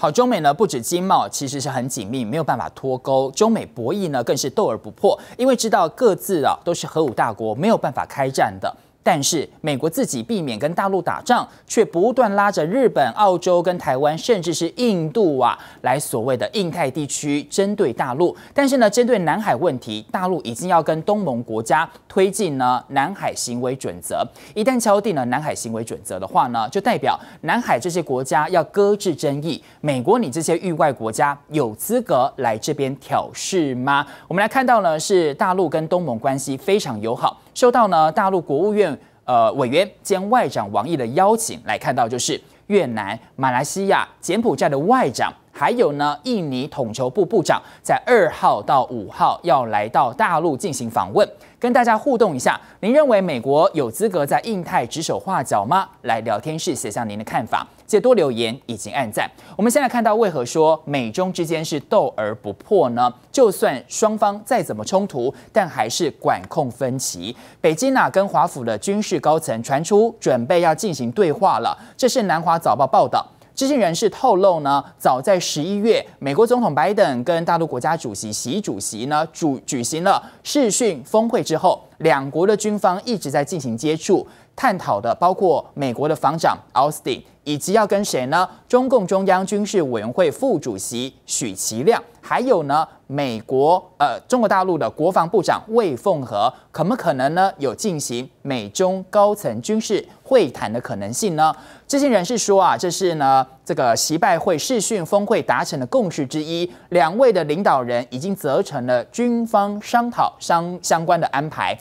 好，中美呢不止经贸，其实是很紧密，没有办法脱钩。中美博弈呢更是斗而不破，因为知道各自啊都是核武大国，没有办法开战的。但是美国自己避免跟大陆打仗，却不断拉着日本、澳洲跟台湾，甚至是印度啊，来所谓的印太地区针对大陆。但是呢，针对南海问题，大陆已经要跟东盟国家推进呢南海行为准则。一旦敲定了南海行为准则的话呢，就代表南海这些国家要搁置争议。美国，你这些域外国家有资格来这边挑事吗？我们来看到呢，是大陆跟东盟关系非常友好。收到呢，大陆国务院呃委员兼外长王毅的邀请来看到，就是越南、马来西亚、柬埔寨的外长，还有呢印尼统筹部部长，在二号到五号要来到大陆进行访问，跟大家互动一下。您认为美国有资格在印太指手画脚吗？来聊天室写下您的看法。借多留言以及暗赞。我们先来看到为何说美中之间是斗而不破呢？就算双方再怎么冲突，但还是管控分歧。北京呐跟华府的军事高层传出准备要进行对话了，这是南华早报报道。知情人士透露呢，早在十一月，美国总统拜登跟大陆国家主席习主席呢主举行了视讯峰会之后。两国的军方一直在进行接触、探讨的，包括美国的防长奥斯汀，以及要跟谁呢？中共中央军事委员会副主席许其亮，还有呢，美国呃中国大陆的国防部长魏凤和，可不可能呢有进行美中高层军事会谈的可能性呢？知情人士说啊，这是呢这个习拜会视讯峰会达成的共识之一，两位的领导人已经责成了军方商讨商相关的安排。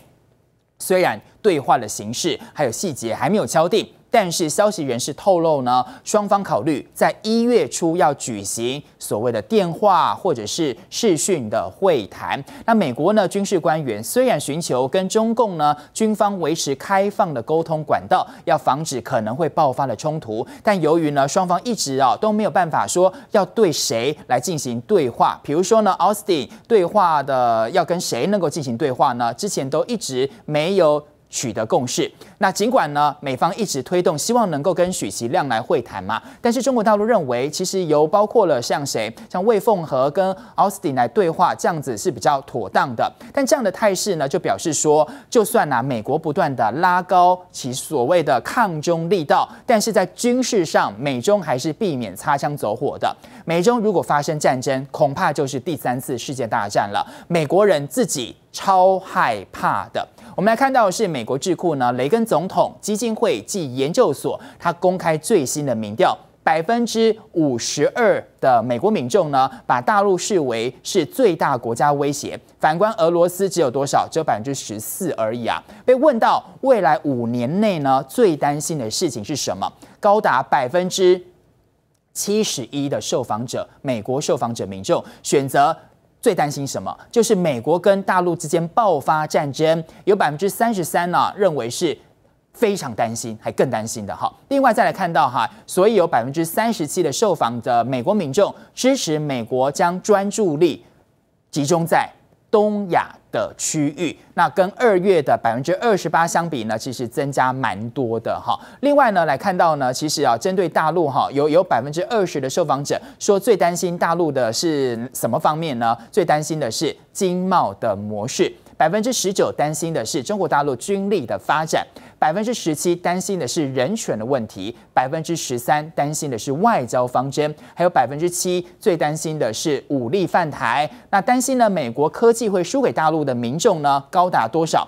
虽然对话的形式还有细节还没有敲定。但是消息人士透露呢，双方考虑在一月初要举行所谓的电话或者是视讯的会谈。那美国呢军事官员虽然寻求跟中共呢军方维持开放的沟通管道，要防止可能会爆发的冲突，但由于呢双方一直啊都没有办法说要对谁来进行对话。比如说呢，Austin 对话的要跟谁能够进行对话呢？之前都一直没有。取得共识。那尽管呢，美方一直推动，希望能够跟许其亮来会谈嘛，但是中国大陆认为，其实由包括了像谁，像魏凤和跟奥斯汀来对话，这样子是比较妥当的。但这样的态势呢，就表示说，就算呐，美国不断的拉高其所谓的抗中力道，但是在军事上，美中还是避免擦枪走火的。美中如果发生战争，恐怕就是第三次世界大战了。美国人自己超害怕的。我们来看到的是美国智库呢雷根总统基金会暨研究所，他公开最新的民调，百分之五十二的美国民众呢把大陆视为是最大国家威胁，反观俄罗斯只有多少？只有百分之十四而已啊！被问到未来五年内呢最担心的事情是什么？高达百分之七十一的受访者，美国受访者民众选择。最担心什么？就是美国跟大陆之间爆发战争，有百分之三十三呢，认为是非常担心，还更担心的哈。另外再来看到哈，所以有百分之三十七的受访的美国民众支持美国将专注力集中在。东亚的区域，那跟二月的百分之二十八相比呢，其实增加蛮多的哈。另外呢，来看到呢，其实啊，针对大陆哈，有有百分之二十的受访者说最担心大陆的是什么方面呢？最担心的是经贸的模式，百分之十九担心的是中国大陆军力的发展。百分之十七担心的是人权的问题，百分之十三担心的是外交方针，还有百分之七最担心的是武力犯台。那担心呢？美国科技会输给大陆的民众呢？高达多少？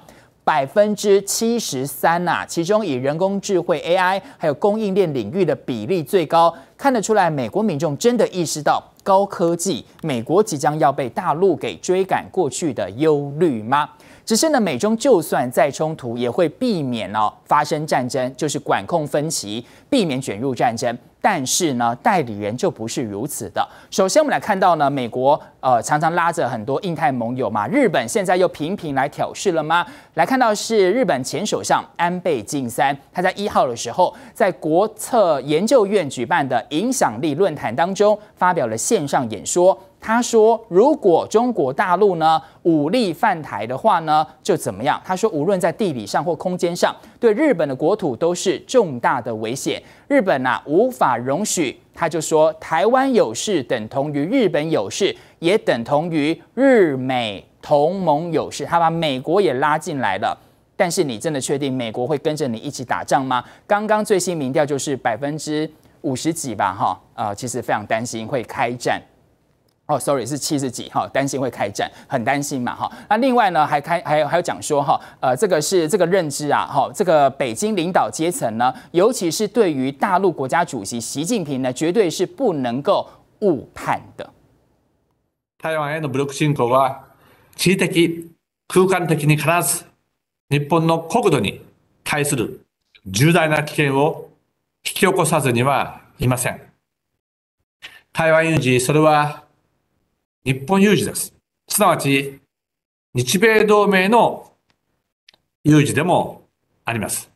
百分之七十三呐，其中以人工智慧 AI 还有供应链领域的比例最高，看得出来，美国民众真的意识到高科技美国即将要被大陆给追赶过去的忧虑吗？只是呢，美中就算再冲突，也会避免哦发生战争，就是管控分歧，避免卷入战争。但是呢，代理人就不是如此的。首先，我们来看到呢，美国呃常常拉着很多印太盟友嘛，日本现在又频频来挑事了吗？来看到是日本前首相安倍晋三，他在一号的时候，在国策研究院举办的影响力论坛当中发表了线上演说。他说：“如果中国大陆呢武力犯台的话呢，就怎么样？”他说：“无论在地理上或空间上，对日本的国土都是重大的危险。日本啊，无法容许。”他就说：“台湾有事，等同于日本有事，也等同于日美同盟有事。”他把美国也拉进来了。但是，你真的确定美国会跟着你一起打仗吗？刚刚最新民调就是百分之五十几吧？哈，呃，其实非常担心会开战。哦，sorry，是七十几，哈，担心会开战，很担心嘛，哈。那另外呢，还开，还有，还有讲说，哈，呃，这个是这个认知啊，哈，这个北京领导阶层呢，尤其是对于大陆国家主席习近平呢，绝对是不能够误判的。台湾への武力侵攻は地理的、空間的にかかず、日本の国土に対する重大な危険を引き起こさずにはいません。台湾維持それは。日本有事です。すなわち、日米同盟の有事でもあります。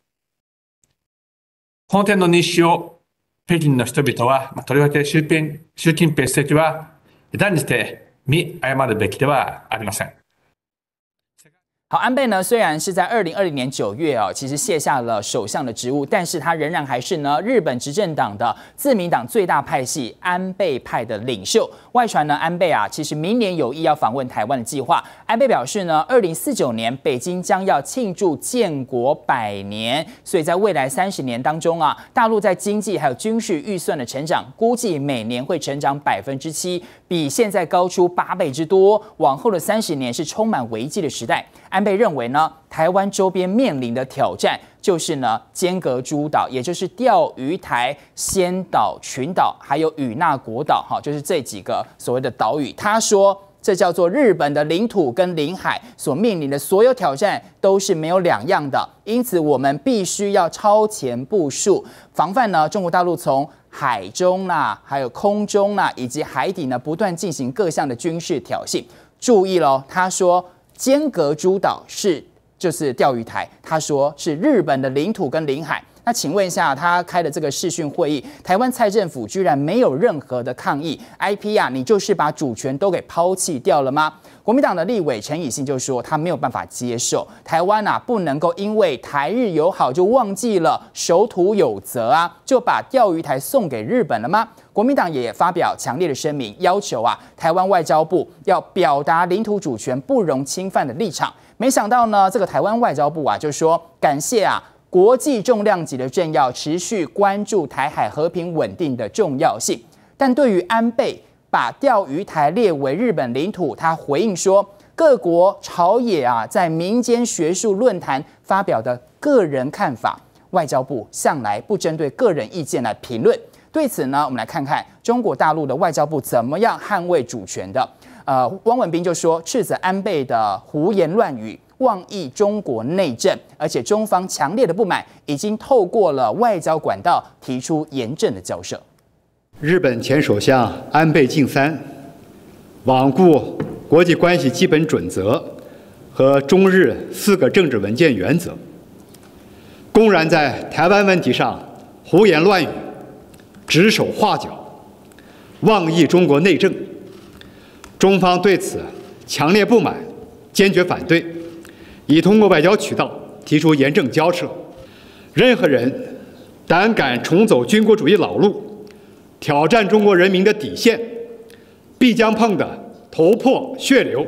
この点の認識を北京の人々は、まあ、とりわけ習近習近平主席は、断じて見誤るべきではありません。好，安倍呢，虽然是在二零二零年九月哦，其实卸下了首相的职务，但是他仍然还是呢日本执政党的自民党最大派系安倍派的领袖。外传呢，安倍啊，其实明年有意要访问台湾的计划。安倍表示呢，二零四九年北京将要庆祝建国百年，所以在未来三十年当中啊，大陆在经济还有军事预算的成长，估计每年会成长百分之七，比现在高出八倍之多。往后的三十年是充满危机的时代。安倍认为呢？台湾周边面临的挑战，就是呢，间隔诸岛，也就是钓鱼台、仙岛群岛，还有与那国岛，哈，就是这几个所谓的岛屿。他说，这叫做日本的领土跟领海所面临的所有挑战，都是没有两样的。因此，我们必须要超前部署，防范呢，中国大陆从海中呐，还有空中呐，以及海底呢，不断进行各项的军事挑衅。注意喽，他说，间隔诸岛是。就是钓鱼台，他说是日本的领土跟领海。那请问一下，他开的这个视讯会议，台湾蔡政府居然没有任何的抗议？IP 啊，你就是把主权都给抛弃掉了吗？国民党的立委陈以信就说，他没有办法接受，台湾啊，不能够因为台日友好就忘记了守土有责啊，就把钓鱼台送给日本了吗？国民党也发表强烈的声明，要求啊，台湾外交部要表达领土主权不容侵犯的立场。没想到呢，这个台湾外交部啊，就说感谢啊。国际重量级的政要持续关注台海和平稳定的重要性，但对于安倍把钓鱼台列为日本领土，他回应说：“各国朝野啊，在民间学术论坛发表的个人看法，外交部向来不针对个人意见来评论。”对此呢，我们来看看中国大陆的外交部怎么样捍卫主权的。呃，汪文斌就说斥责安倍的胡言乱语。妄议中国内政，而且中方强烈的不满已经透过了外交管道提出严正的交涉。日本前首相安倍晋三罔顾国际关系基本准则和中日四个政治文件原则，公然在台湾问题上胡言乱语、指手画脚、妄议中国内政，中方对此强烈不满，坚决反对。已通过外交渠道提出严正交涉，任何人胆敢重走军国主义老路，挑战中国人民的底线，必将碰得头破血流。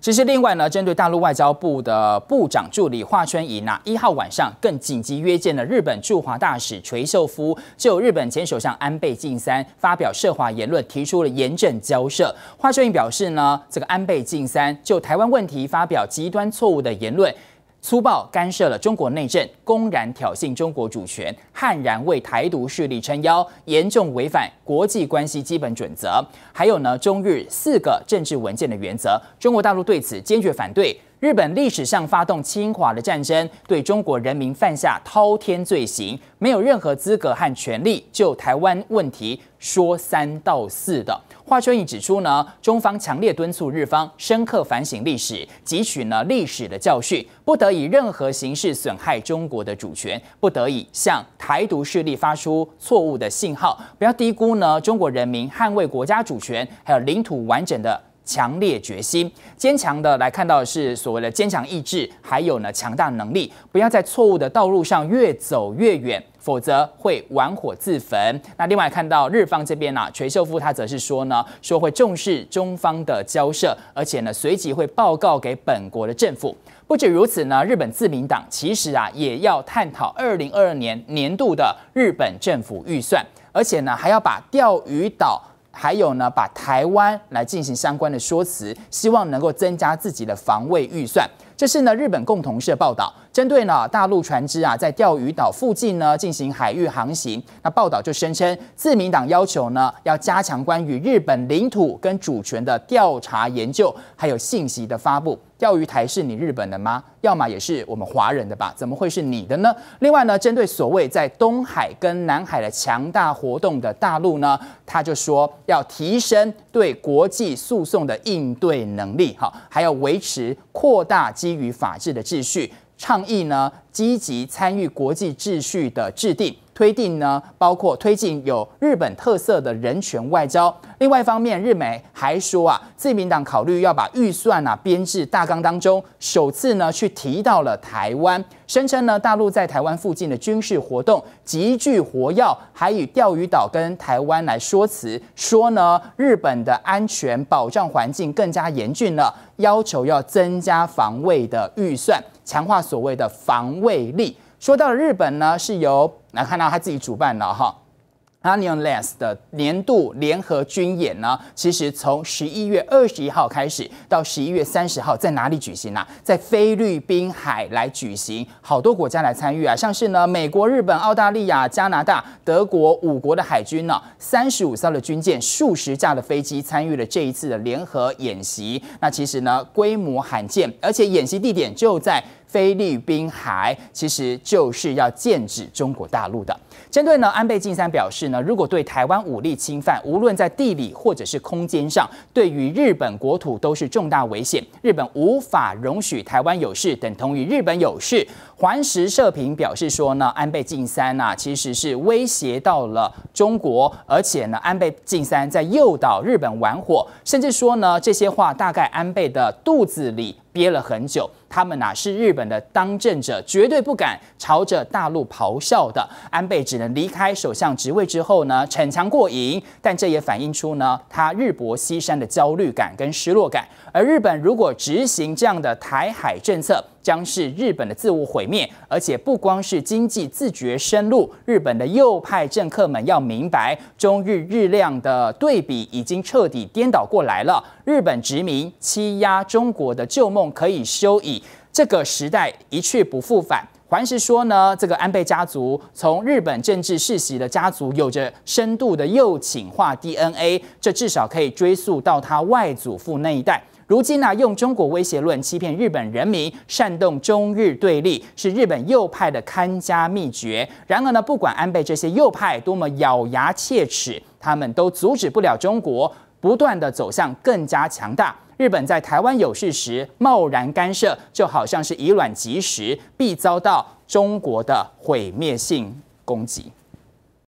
其实，另外呢，针对大陆外交部的部长助理华春莹，啊，一号晚上更紧急约见了日本驻华大使垂秀夫，就日本前首相安倍晋三发表涉华言论，提出了严正交涉。华春莹表示呢，这个安倍晋三就台湾问题发表极端错误的言论。粗暴干涉了中国内政，公然挑衅中国主权，悍然为台独势力撑腰，严重违反国际关系基本准则。还有呢，中日四个政治文件的原则，中国大陆对此坚决反对。日本历史上发动侵华的战争，对中国人民犯下滔天罪行，没有任何资格和权利就台湾问题说三道四的。华春莹指出呢，中方强烈敦促日方深刻反省历史，汲取呢历史的教训，不得以任何形式损害中国的主权，不得以向台独势力发出错误的信号，不要低估呢中国人民捍卫国家主权还有领土完整的。强烈决心，坚强的来看到是所谓的坚强意志，还有呢强大能力，不要在错误的道路上越走越远，否则会玩火自焚。那另外看到日方这边呢，垂秀夫他则是说呢，说会重视中方的交涉，而且呢随即会报告给本国的政府。不止如此呢，日本自民党其实啊也要探讨二零二二年年度的日本政府预算，而且呢还要把钓鱼岛。还有呢，把台湾来进行相关的说辞，希望能够增加自己的防卫预算。这是呢，日本共同社报道。针对呢大陆船只啊在钓鱼岛附近呢进行海域航行，那报道就声称自民党要求呢要加强关于日本领土跟主权的调查研究，还有信息的发布。钓鱼台是你日本的吗？要么也是我们华人的吧？怎么会是你的呢？另外呢，针对所谓在东海跟南海的强大活动的大陆呢，他就说要提升对国际诉讼的应对能力，好，还要维持扩大基于法治的秩序。倡议呢，积极参与国际秩序的制定。推定呢，包括推进有日本特色的人权外交。另外一方面，日媒还说啊，自民党考虑要把预算啊编制大纲当中，首次呢去提到了台湾，声称呢大陆在台湾附近的军事活动极具活跃，还以钓鱼岛跟台湾来说辞，说呢日本的安全保障环境更加严峻了，要求要增加防卫的预算，强化所谓的防卫力。说到日本呢，是由。来看到他自己主办的哈。n a n y o n l a n s 的年度联合军演呢，其实从十一月二十一号开始到十一月三十号，在哪里举行呢？在菲律宾海来举行，好多国家来参与啊，像是呢美国、日本、澳大利亚、加拿大、德国五国的海军呢，三十五艘的军舰、数十架的飞机参与了这一次的联合演习。那其实呢，规模罕见，而且演习地点就在菲律宾海，其实就是要剑指中国大陆的。针对呢，安倍晋三表示呢，如果对台湾武力侵犯，无论在地理或者是空间上，对于日本国土都是重大危险，日本无法容许台湾有事，等同于日本有事。环时社评表示说呢，安倍晋三呐其实是威胁到了中国，而且呢，安倍晋三在诱导日本玩火，甚至说呢，这些话大概安倍的肚子里。憋了很久，他们哪是日本的当政者，绝对不敢朝着大陆咆哮的。安倍只能离开首相职位之后呢，逞强过瘾，但这也反映出呢，他日薄西山的焦虑感跟失落感。而日本如果执行这样的台海政策，将是日本的自我毁灭，而且不光是经济自觉深入，日本的右派政客们要明白，中日日量的对比已经彻底颠倒过来了。日本殖民欺压中国的旧梦可以休矣，这个时代一去不复返。还是说呢，这个安倍家族从日本政治世袭的家族，有着深度的右倾化 DNA，这至少可以追溯到他外祖父那一代。如今呢，用中国威胁论欺骗日本人民，煽动中日对立，是日本右派的看家秘诀。然而呢，不管安倍这些右派多么咬牙切齿，他们都阻止不了中国不断的走向更加强大。日本在台湾有事时贸然干涉，就好像是以卵击石，必遭到中国的毁灭性攻击。